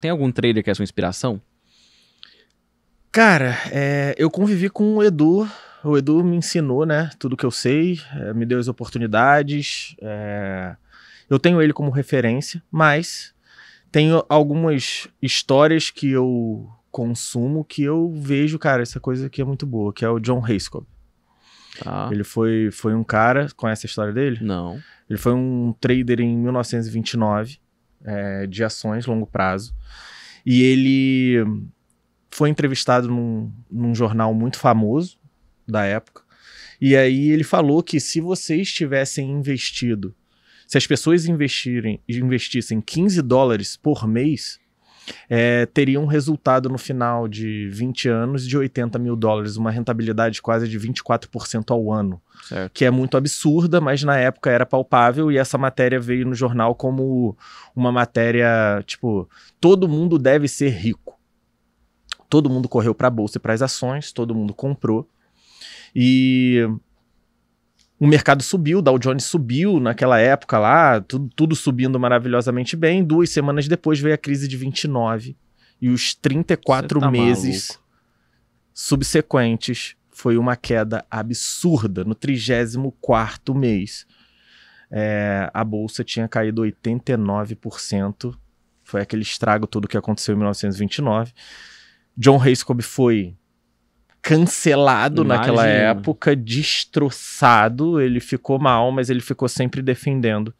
Tem algum trailer que é sua inspiração? Cara, é, eu convivi com o Edu. O Edu me ensinou, né? Tudo que eu sei, é, me deu as oportunidades. É, eu tenho ele como referência, mas tenho algumas histórias que eu consumo que eu vejo, cara, essa coisa aqui é muito boa, que é o John Haskell. Tá. Ele foi, foi um cara, conhece a história dele? Não. Ele foi um trader em 1929 é, de ações, longo prazo. E ele foi entrevistado num, num jornal muito famoso da época. E aí ele falou que se vocês tivessem investido, se as pessoas investirem, investissem 15 dólares por mês, é, teria um resultado no final de 20 anos de 80 mil dólares, uma rentabilidade quase de 24% ao ano. Certo. Que é muito absurda, mas na época era palpável e essa matéria veio no jornal como uma matéria tipo: todo mundo deve ser rico. Todo mundo correu para a bolsa e para as ações, todo mundo comprou. E o mercado subiu, o Dow Jones subiu naquela época lá, tudo, tudo subindo maravilhosamente bem. Duas semanas depois veio a crise de 29 e os 34 tá meses maluco. subsequentes foi uma queda absurda no 34 mês. É, a bolsa tinha caído 89%, foi aquele estrago todo que aconteceu em 1929. John Rayscob foi cancelado Imagina. naquela época, destroçado. Ele ficou mal, mas ele ficou sempre defendendo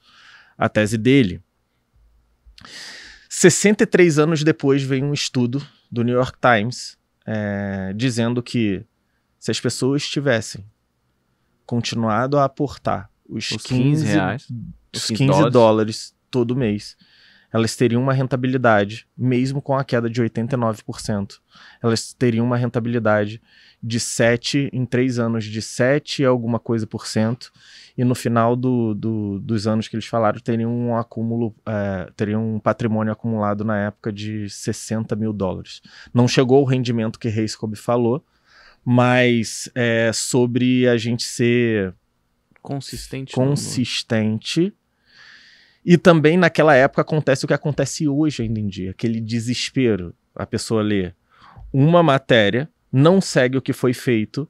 a tese dele. 63 anos depois vem um estudo do New York Times é, dizendo que se as pessoas tivessem continuado a aportar os, os 15, 15, reais, os 15, 15 dólares todo mês, elas teriam uma rentabilidade, mesmo com a queda de 89%, elas teriam uma rentabilidade de 7 em 3 anos, de 7 e alguma coisa por cento, e no final do, do, dos anos que eles falaram, teriam um acúmulo, é, teriam um patrimônio acumulado na época de 60 mil dólares. Não chegou o rendimento que Reis Cobb falou, mas é sobre a gente ser consistente, consistente e também naquela época acontece o que acontece hoje ainda em dia, aquele desespero. A pessoa lê uma matéria, não segue o que foi feito,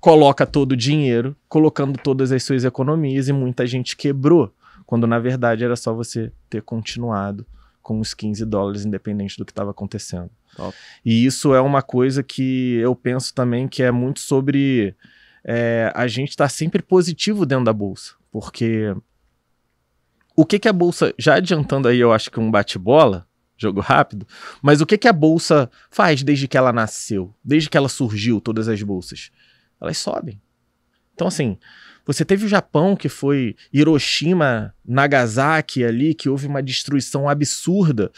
coloca todo o dinheiro, colocando todas as suas economias e muita gente quebrou, quando na verdade era só você ter continuado com os 15 dólares, independente do que estava acontecendo. Top. E isso é uma coisa que eu penso também que é muito sobre é, a gente estar tá sempre positivo dentro da bolsa, porque o que, que a Bolsa, já adiantando aí, eu acho que um bate-bola, jogo rápido, mas o que, que a Bolsa faz desde que ela nasceu, desde que ela surgiu, todas as bolsas? Elas sobem. Então, assim, você teve o Japão, que foi Hiroshima, Nagasaki ali, que houve uma destruição absurda.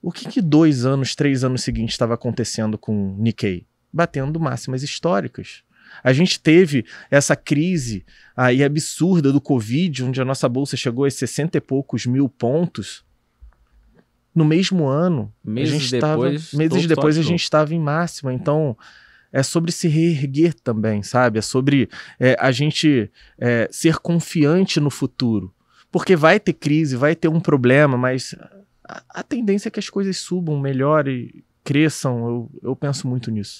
O que, que dois anos, três anos seguintes estava acontecendo com o Nikkei? Batendo máximas históricas. A gente teve essa crise aí ah, absurda do Covid, onde a nossa bolsa chegou a 60 e poucos mil pontos. No mesmo ano, meses depois, tava, meses depois a gente estava em máxima. Então, é sobre se reerguer também, sabe? É sobre é, a gente é, ser confiante no futuro. Porque vai ter crise, vai ter um problema, mas a, a tendência é que as coisas subam, melhorem, cresçam. Eu, eu penso muito nisso.